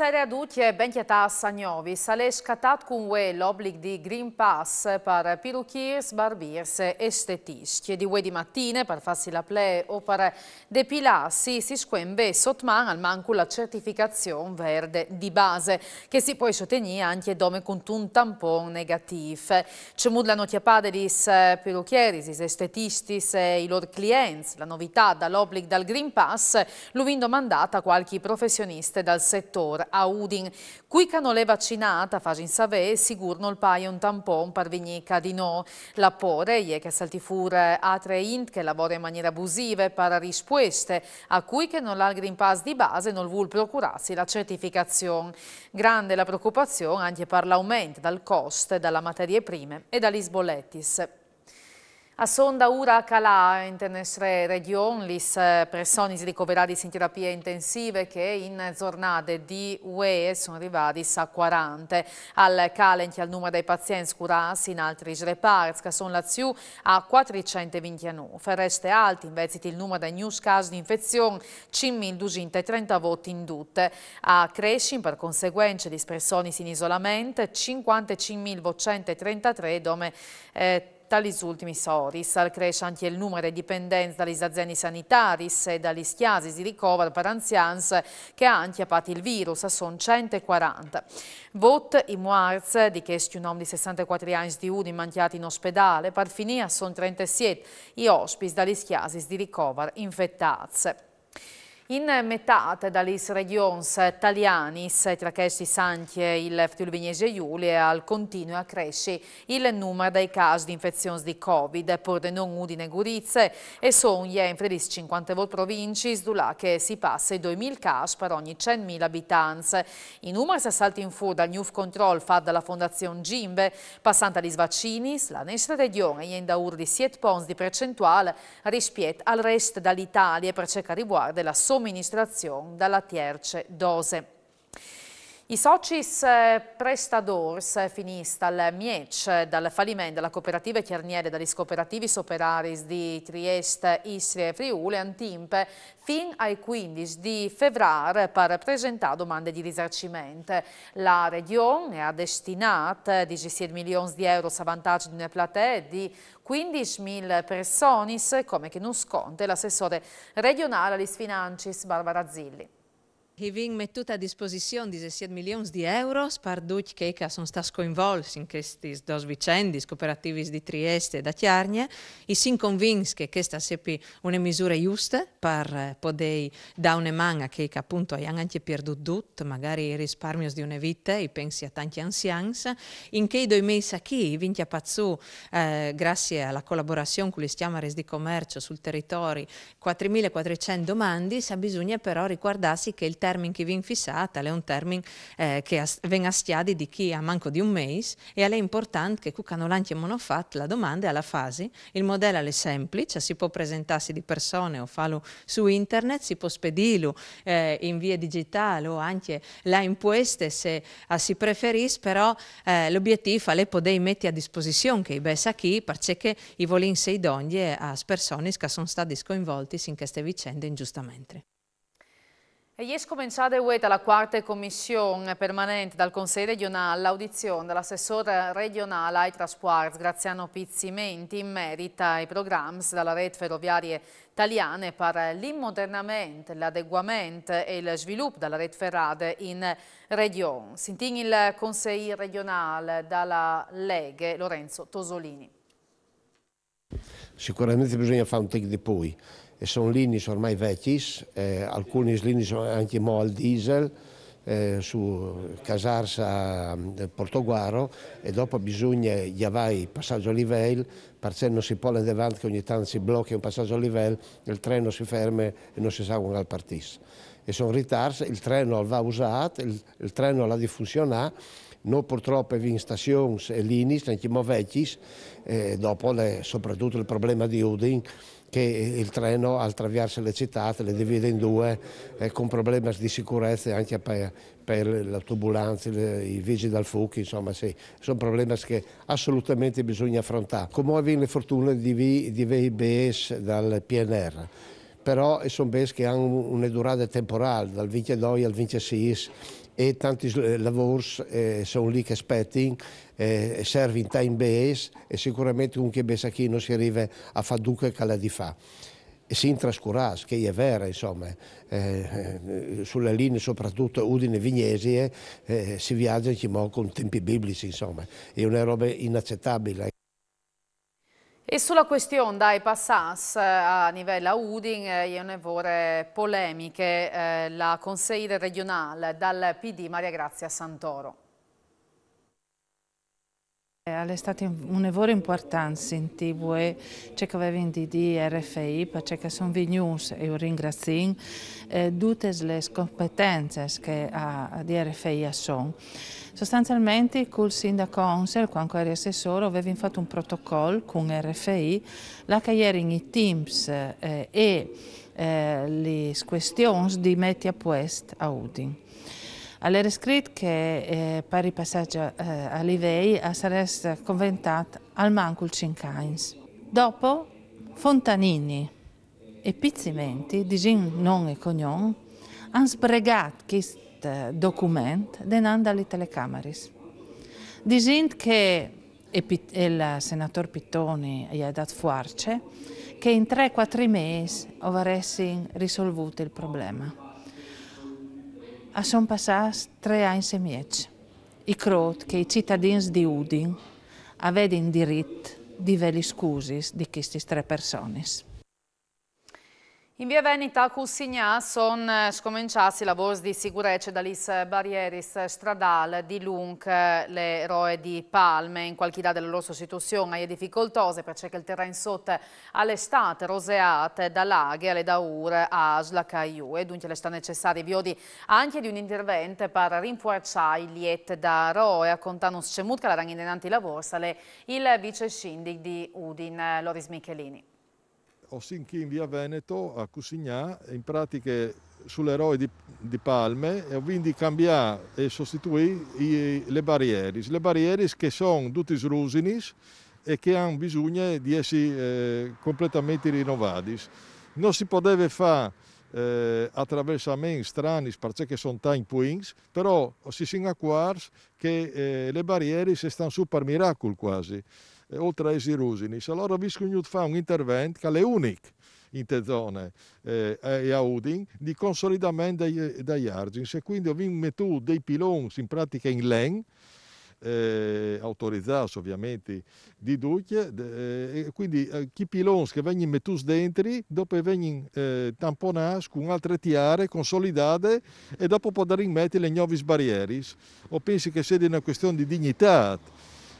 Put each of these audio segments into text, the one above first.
Mesa e readutje benjeta sanjovi, sale shkatat kunve l'obbligo di Green Pass per pirukirës, barbirës e shtetisht. Di di di matine per farsi la ple o per depilarsi si squembe sotman al mancu la certificazione verde di base che si può ottenere anche dome con un tampon negativ. C'è mudlano padelis pirukieris, estetistis e i loro clienti. La novità dall'obbligo dal Green Pass l'ho vinto mandata qualche professionista dal settore a Udin. Qui è vaccinata, facin savè, sigurno non paia un tampon per vignica di no. La pore è che saltifur eh, altre int che lavora in maniera abusiva per risposte a cui che non ha il Green Pass di base non vuol procurarsi la certificazione. Grande la preoccupazione anche per l'aumento del costo della materie prime e dagli sbollettis. A sonda ura calà tenestre region, lis personis ricoverati in terapie intensive che in giornate di UE sono arrivati a 40. Al calenti al numero dei pazienti curati in altri reparti che sono laziù a 429. Reste alti invece il numero dei news casi di infezione 5.230 voti indutte. A crescim per conseguenza di personis in isolamento 55.233 dome eh, dagli ultimi soris cresce anche il numero di dipendenze dalle aziende sanitarie e dagli schiasi di ricovero per anziani che anche patito il virus, sono 140. Vot i muarz di questi un uomo di 64 anni di Udi manchiati in ospedale, per finire sono 37 i ospiti dagli schiasi di ricovero infettati. In metà dalis regions talianis, tra questi Sanchie, il Friuli Vignese Iulia, al continuo a crescere il numero dei casi di infezioni di Covid, porde non udine gurizze e soglie in 50 province, sdulà che si passa i 2.000 casi per ogni 100.000 abitanti. I numeri si salti in fu dal New Control fatto dalla Fondazione Gimbe, passando agli vaccini, la nostra regione è in daur di 7 points di percentuale rispetto al resto dall'Italia per cercare riguardo la somma somministrazione dalla tierce dose. I socis eh, prestadors eh, finista al Miec eh, dal fallimento della cooperativa Chiarniere dagli scooperativi Soperaris di Trieste, Istria e Friuli antimpe fin ai 15 di febbraio per presentare domande di risarcimento. La Regione ha destinato 17 milioni di euro a vantaggio di una platea di 15.000 persone, come che non sconte l'assessore regionale agli sfinancis Barbara Zilli. Hi vin mettut a disposizione 17 milioni di euro per duc che sono stati coinvolti in queste due vicende cooperative di Trieste e da Chiarnia e si convince che questa sia una misura giusta per eh, poter dare una mano a chi appunto ha anche perduto tutto, magari i risparmi di una vita e pensi a tanti anziani, in che due mesi qui vinti a Pazzù eh, grazie alla collaborazione con le Stiamares di Commercio sul territorio 4.400 domande, bisogna però ricordarsi che il tempo termine che viene fissata, è un termine eh, che viene astiato di chi ha manco di un mese e è importante che quando l'hanno fatto la domanda alla fase, il modello è semplice, si può presentarsi di persone o farlo su internet, si può spedirlo eh, in via digitale o anche là in queste se ah, si preferisce, però eh, l'obiettivo è poter mettere a disposizione che i bes a chi, perché i volin sei doglie a persone che sono stati coinvolti in queste vicende ingiustamente. E és començada a ueta la quarta commissione permanente dal Consiglio regionale l'audizione dell'assessore regionale ai trasporti Graziano Pizzimenti in merito ai programmi della rete ferroviaria italiana per l'immodernamento, l'adeguamento e lo sviluppo della rete ferrata in regione. Sentì il Consiglio regionale dalla Leghe Lorenzo Tosolini. Sicuramente bisogna fare un take di poi e sono linee ormai vecchie, eh, alcune linee sono anche mo al diesel, eh, su Casarsa mm, eh, Portoguaro e dopo bisogna gli avai passaggio a livello, perché non si può andare avanti che ogni tanto si blocca un passaggio a livello, il treno si ferma e non si sa quando partisse. E sono ritardi, il treno va usato, il, il treno la di funzionare noi purtroppo in stazione e l'Inis, anche in eh, dopo le, soprattutto il problema di Udin, che il treno al traverso le città le divide in due eh, con problemi di sicurezza anche per, per l'autobulanza, i vigili dal fuoco, insomma sì, sono problemi che assolutamente bisogna affrontare. Come avviene le fortune di, di VIBS dal PNR? però sono bens che hanno una durata temporale, dal 22 al 26, e tanti lavori eh, eh sono lì che aspettano, eh, serve in time base e sicuramente un che pensa chi non si arriva a fare duca che la di fa. E si intrascura, che è vera, insomma, eh, eh, sulle linee soprattutto Udine e Vignesi eh, si viaggia con tempi biblici, insomma, è una roba inaccettabile. E sulla questione dai passas eh, a livello Udin, eh, io ne vorrei polemiche, eh, la consigliere regionale dal PD Maria Grazia Santoro. Eh, è stata un'evora importante in TV, c'è eh. che aveva in DD RFI, perché sono venuti, e io ringrazio, eh, tutte le competenze che a, di RFI sono. Sostanzialmente col sindaco Onsel, quando era assessore, aveva fatto un protocollo con RFI, la che erano i teams eh, e eh, le questioni di metti a posto a Udin all'erescrit che eh, per il passaggio eh, a Livei sarà conventata al Mancul Cincains. Dopo Fontanini e Pizzimenti, di Gin non e Cognon, hanno sbregato questo eh, documento denando alle telecameris. Dicendo che il senatore Pittoni gli ha dato fuarce che in 3-4 mesi avessero risolvuto il problema. A son passats tre anni e mezzo. I crot che i cittadini di Udin avevano diritto di veli scusi di queste tre persone. In via Veneta a Cussignà sono eh, scominciati i lavori di sicurezza dalle Barrieris Stradale di lungo eh, le roe di palme. In qualità della loro sostituzione, è difficoltosa perché il terreno sotto all'estate roseate da laghi alle daure a Slacaiu e dunque le sta necessari viodi anche di un intervento per rinforzare i liet da roe. A Contanus Cemut che l'hanno indennati lavori sale il vice scindic di Udin eh, Loris Michelini. Ossinchi in via Veneto a Cusignà, in pratica sull'eroe di, di, Palme, e ho vinto cambiare e sostituire le barriere. Le barriere che sono tutti rusini e che hanno bisogno di essere eh, completamente rinnovate. Non si poteva fare eh, attraversamenti strani perché sono time points, però si singa che eh, le barriere si stanno su per miracolo quasi oltre a Esi Rusini. Allora Viscugnut fa un intervento che è unico in Tezone eh, e a Udin di consolidamento dei, degli argins e quindi ho metto dei piloni in pratica in len eh, autorizzati ovviamente di Ducche eh, quindi eh, chi pilons che vengono mettuti dentro dopo vengono eh, tamponati con altre tiare consolidate e dopo poter mettere le nuove barriere o pensi che sia una questione di dignità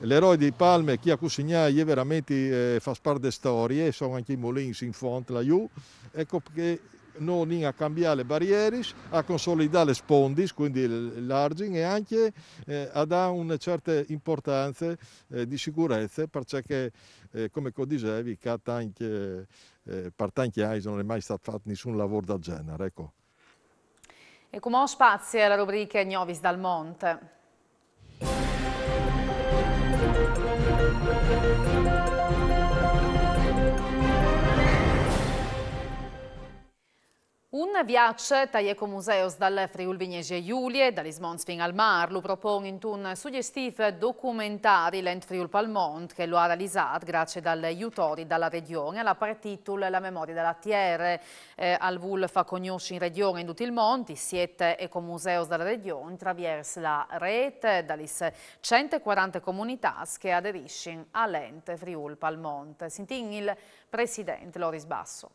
l'eroe di Palme, chi ha Cusignai, veramente eh, fa parte delle storie, sono anche i Molins in fronte, la Ju, ecco perché non a cambiare le barriere, a consolidare le spondis, quindi l'enlarging e anche eh, a dare una certa importanza eh, di sicurezza perché eh, come dicevi anche, eh, per tanti anni non è mai stato fatto nessun lavoro del genere. Ecco. E come ho spazio alla rubrica Gnovis dal Monte? Thank you. Un viaggio tajeko muzeos dal Friul Giulie, Julie, dall'Ismonsfing al Mar, lo propone in un suggestiv documentari l'Ent Friul Palmont che lo ha realizzato grazie agli utori dalla regione alla partitul La memoria della Tiere, eh, al VUL fa conoscere in regione in tutto il mondo, siete Eco ecomuseos dalla regione attraverso la rete dalle 140 comunità che aderiscono all'Ent Friul Palmont. Sintin il presidente Loris Basso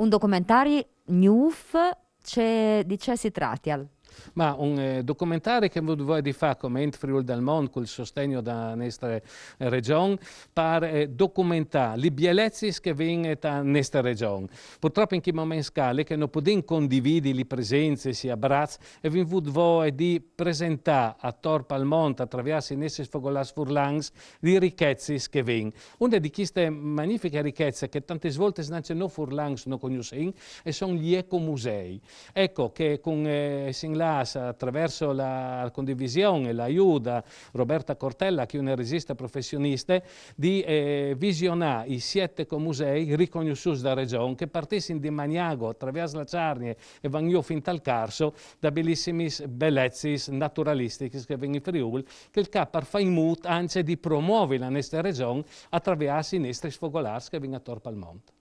un documentario Newf c'è di Chelsea Tratial. Ma un eh, documentario che voi di fare come Ent Friul del con il sostegno da nostra regione, per eh, documentare le bellezze che vengono da nostra regione. Purtroppo in quel momento scale che non possiamo condividere le presenze, si abbracci, e vi voi di presentare a Torpa al Mont, attraverso i nostri sfogolas furlans, le ricchezze che vengono. Una di queste magnifiche ricchezze che tante volte non c'è no furlans, non conosciamo, e sono gli ecomusei. Ecco che con eh, Glass attraverso la condivisione, e l'aiuto Roberta Cortella, che è una regista professionista, di eh, visionare i sette musei riconosciuti da Regione che partissero di Maniago attraverso la Ciarnie e vanno fin dal Carso da bellissime bellezze naturalistiche che vengono in Friuli che il CAPAR fa in mut anzi di promuovere la nostra regione attraverso i nostri sfogolarsi che vengono a Torpalmont.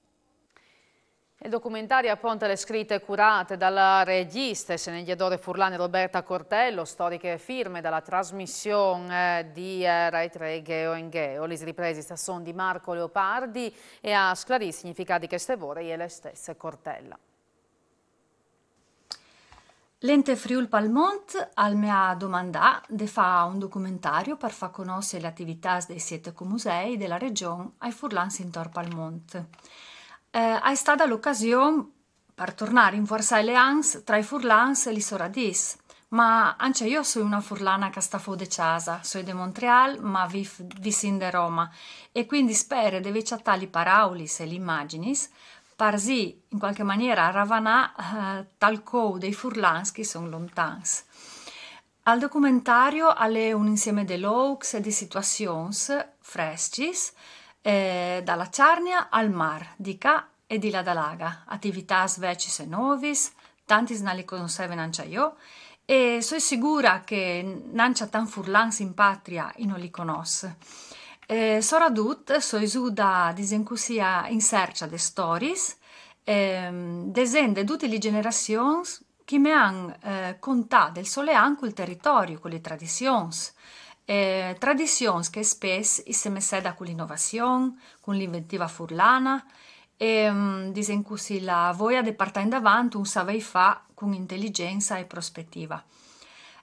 Il documentario affronta le scritte curate dalla regista e sceneggiatore Furlane Roberta Cortello, storiche firme dalla trasmissione eh, di eh, Rai 3 Geo in Geo. Le riprese sono di Marco Leopardi e a sclarì i significati che stevore e le stesse Cortella. L'ente Friul Palmont al mea domanda de fa un documentario per far conoscere le attività dei sette musei della regione ai Furlans intor Palmont eh, ha stata l'occasione per tornare in forza alle ans tra i furlans e le soradis. Ma anche io sono una furlana che sta fuori di casa, sono di Montreal ma vivo in di Roma e quindi spero di avere le parole e le immagini per in qualche maniera ravanà eh, tal co dei furlans che sono lontani. Al documentario alle un insieme di looks e di situazioni frescis eh, dalla Ciarnia al mar, di ca e di là da laga, attivitas e novis, tantis nali conserve nanciaiò, e sono sicura che nancia tan furlans in patria non li conos. Eh, sora dut, so isuda disencusia in sercia de stories, ehm, desende tutte le generazioni che mi hanno eh, contato del solean il territorio, con le tradizioni, eh, tradições que espécie e se meseda com l'innovação, com l'inventiva furlana e ehm, dicono dicen così la voglia di partire in avanti, un savei fa con intelligenza e prospettiva.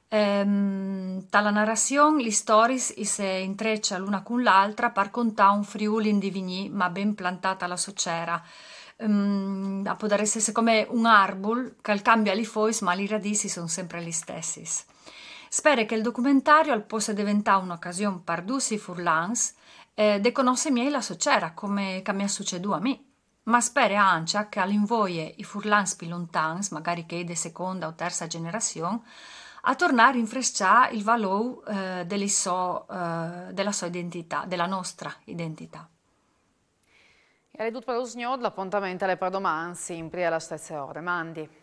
Ehm, tala narrazione, le storie si intrecciano l'una con l'altra per contare un Friuli indivinì ma ben plantata la socera. Um, ehm, può essere come un arbol che cambia le foglie ma le radici sono sempre le stesse. Spero che il documentario, al posto diventare un'occasione per Dusi Furlans, eh, de conosce miei la società, come mi è successo a me. Ma spero anche che all'invoie i Furlans più lontani, magari che è di seconda o terza generazione, a tornare in frescia il valore eh, della, so, eh, della sua identità, della nostra identità. E redut per l'appuntamento alle perdomanzi in pria alla stessa ora. Mandi.